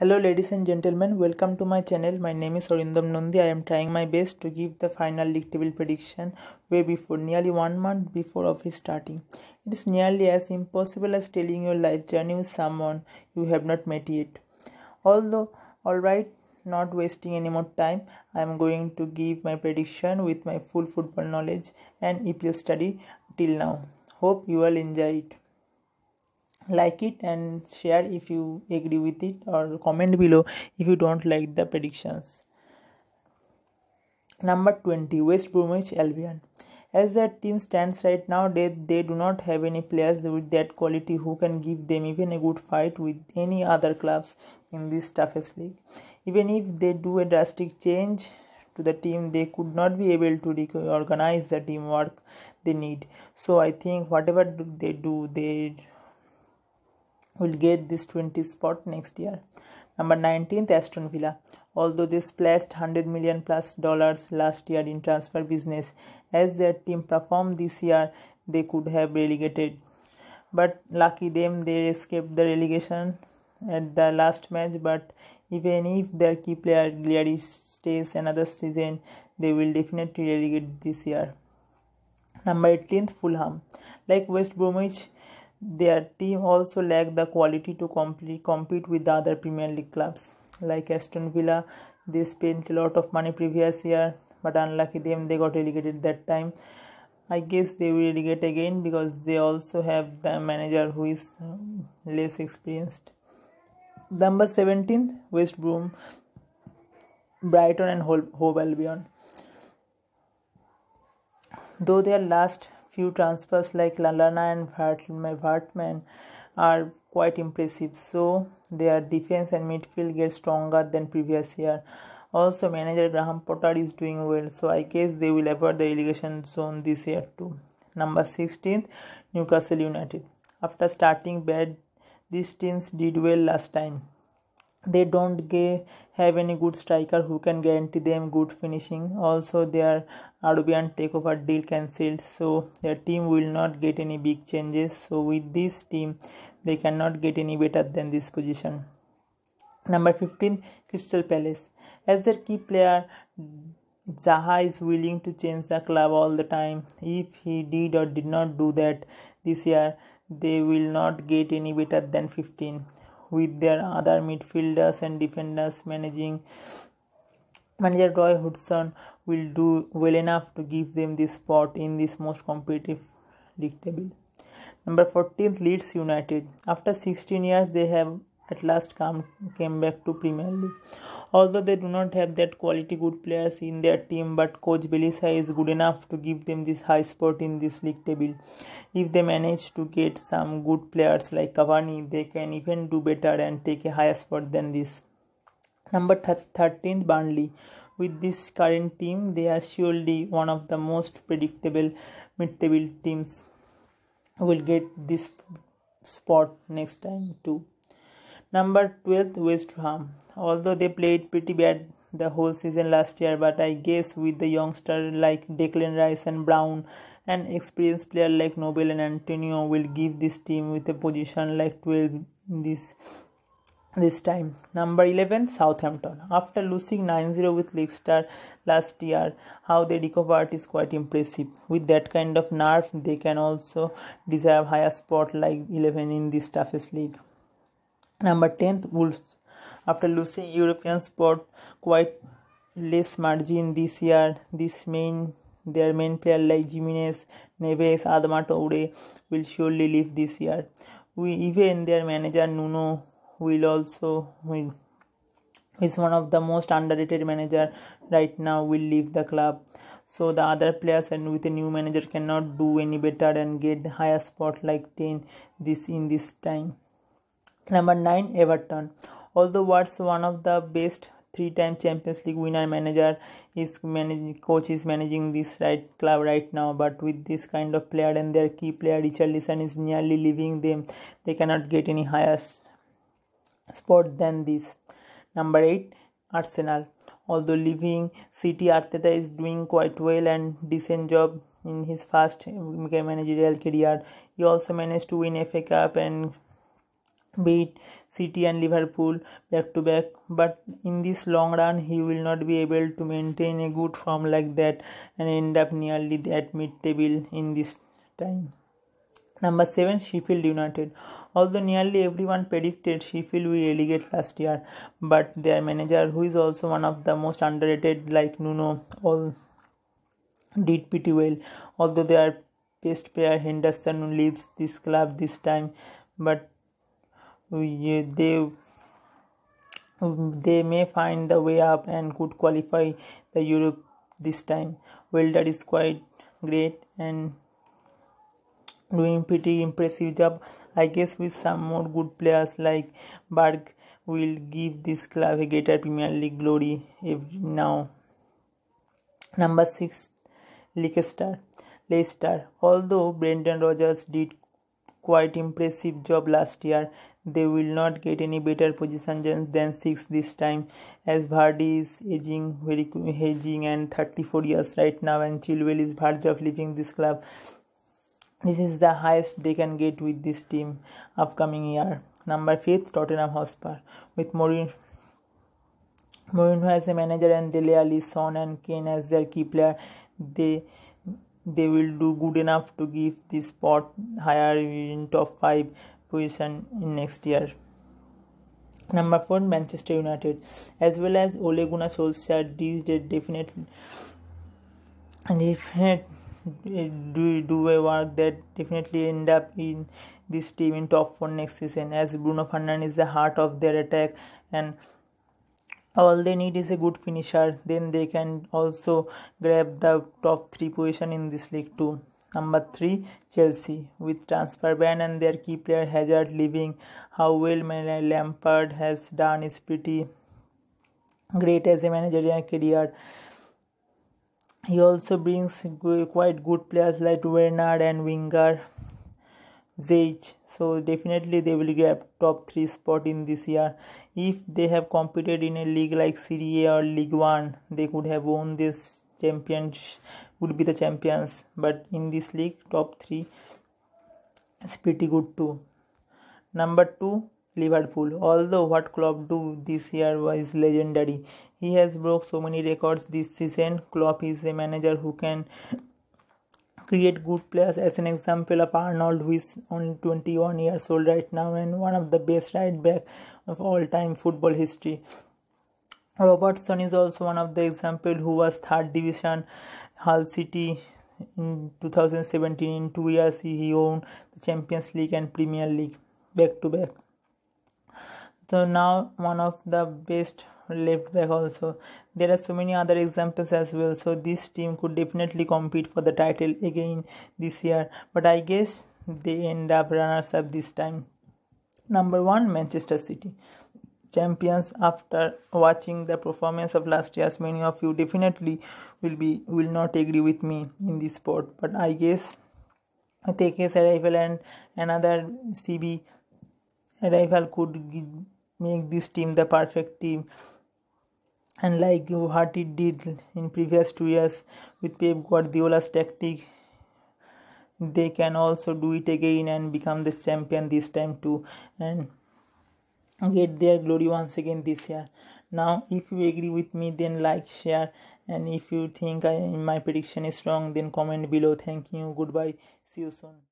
Hello ladies and gentlemen, welcome to my channel. My name is Orindam Nandi. I am trying my best to give the final league table prediction way before, nearly one month before office starting. It is nearly as impossible as telling your life journey with someone you have not met yet. Although, alright, not wasting any more time, I am going to give my prediction with my full football knowledge and EPL study till now. Hope you all enjoy it like it and share if you agree with it or comment below if you don't like the predictions number 20 west bromwich albion as their team stands right now they, they do not have any players with that quality who can give them even a good fight with any other clubs in this toughest league even if they do a drastic change to the team they could not be able to reorganize the teamwork they need so i think whatever they do they will get this 20 spot next year. Number 19th, Aston Villa. Although they splashed 100 million plus dollars last year in transfer business, as their team performed this year, they could have relegated. But lucky them, they escaped the relegation at the last match. But even if their key player Gliari stays another season, they will definitely relegate this year. Number 18th, Fulham. Like West Bromwich, their team also lack the quality to complete, compete with the other Premier League clubs. Like Aston Villa, they spent a lot of money previous year, but unlucky them, they got relegated that time. I guess they will relegate again because they also have the manager who is um, less experienced. Number 17, West Brom, Brighton, and Hove Albion. Though they are last few transfers like Lalana and Vartman are quite impressive. So their defense and midfield get stronger than previous year. Also, manager Graham Potter is doing well, so I guess they will avoid the relegation zone this year too. Number 16, Newcastle United. After starting bad, these teams did well last time they don't get, have any good striker who can guarantee them good finishing. Also, their Arubian takeover deal cancelled, so their team will not get any big changes. So, with this team, they cannot get any better than this position. Number 15 Crystal Palace. As their key player, Zaha is willing to change the club all the time. If he did or did not do that this year, they will not get any better than 15 with their other midfielders and defenders managing manager Roy Hudson will do well enough to give them this spot in this most competitive league table. Number 14 Leeds United. After 16 years, they have at last come, came back to Premier League. Although they do not have that quality good players in their team, but coach Belisa is good enough to give them this high spot in this league table. If they manage to get some good players like Cavani, they can even do better and take a higher spot than this. Number 13 Burnley. With this current team, they are surely one of the most predictable mid-table teams. Will get this spot next time too. Number 12, West Ham. Although they played pretty bad the whole season last year, but I guess with the youngster like Declan Rice and Brown, an experienced player like Nobel and Antonio will give this team with a position like 12 this this time. Number 11, Southampton. After losing 9 0 with Leicester last year, how they recovered is quite impressive. With that kind of nerve, they can also deserve higher spot like 11 in this toughest league. Number 10th, Wolves. After losing European spot quite less margin this year, this main their main player like Jimenez, Neves, Adama Traore will surely leave this year. We even their manager Nuno will also will is one of the most underrated manager right now will leave the club so the other players and with a new manager cannot do any better and get the higher spot like 10 this in this time Number 9 Everton. Although Watts one of the best three-time Champions League winner manager is managing coach is managing this right club right now but with this kind of player and their key player Richarlison is nearly leaving them they cannot get any higher spot than this number 8 Arsenal although leaving City Arteta is doing quite well and decent job in his first managerial career he also managed to win FA Cup and be it City and Liverpool back to back, but in this long run, he will not be able to maintain a good form like that and end up nearly at mid table in this time. Number 7 Sheffield United. Although nearly everyone predicted Sheffield will relegate last year, but their manager, who is also one of the most underrated like Nuno, all did pretty well. Although their best player Henderson leaves this club this time, but they they may find the way up and could qualify the Europe this time. Well, that is quite great and doing pretty impressive job. I guess with some more good players like Berg will give this club a greater Premier League glory every now. Number six, Leicester. Leicester. Although Brendan Rogers did quite impressive job last year, they will not get any better position than 6 this time as Vardy is aging very aging and 34 years right now and Chilwell is verge of leaving this club. This is the highest they can get with this team upcoming year. Number 5 Tottenham Hotspur with Mourinho Mourinho as a manager and Dele Alli, Son and Kane as their key player. They they will do good enough to give this spot higher in top five position in next year. Number 4 Manchester United as well as Ole Gunnar Solskjaer these did definitely and if do do a work that definitely end up in this team in top 4 next season as Bruno Fernandes is the heart of their attack and all they need is a good finisher then they can also grab the top 3 position in this league too Number 3 Chelsea with transfer ban and their key player Hazard leaving how well Lampard has done is pretty great as a managerial career he also brings quite good players like Werner and Winger Zeich so definitely they will grab top 3 spot in this year if they have competed in a league like Serie A or League 1 they could have won this championship would be the champions but in this league top 3 is pretty good too number 2 Liverpool. Although what Klopp do this year was legendary, he has broke so many records this season. Klopp is a manager who can create good players. As an example of Arnold, who is only 21 years old right now and one of the best right back of all time football history. Robertson is also one of the example who was third division Hull City in 2017 in two years he won the Champions League and Premier League back to back. So now one of the best left back also. There are so many other examples as well. So this team could definitely compete for the title again this year. But I guess they end up runners up this time. Number one, Manchester City champions after watching the performance of last year's many of you definitely will be will not agree with me in this sport but i guess takes arrival and another cb arrival could make this team the perfect team and like what it did in previous two years with pep guardiola's tactic they can also do it again and become the champion this time too and get their glory once again this year. Now, if you agree with me, then like, share, and if you think I, my prediction is wrong, then comment below. Thank you. Goodbye. See you soon.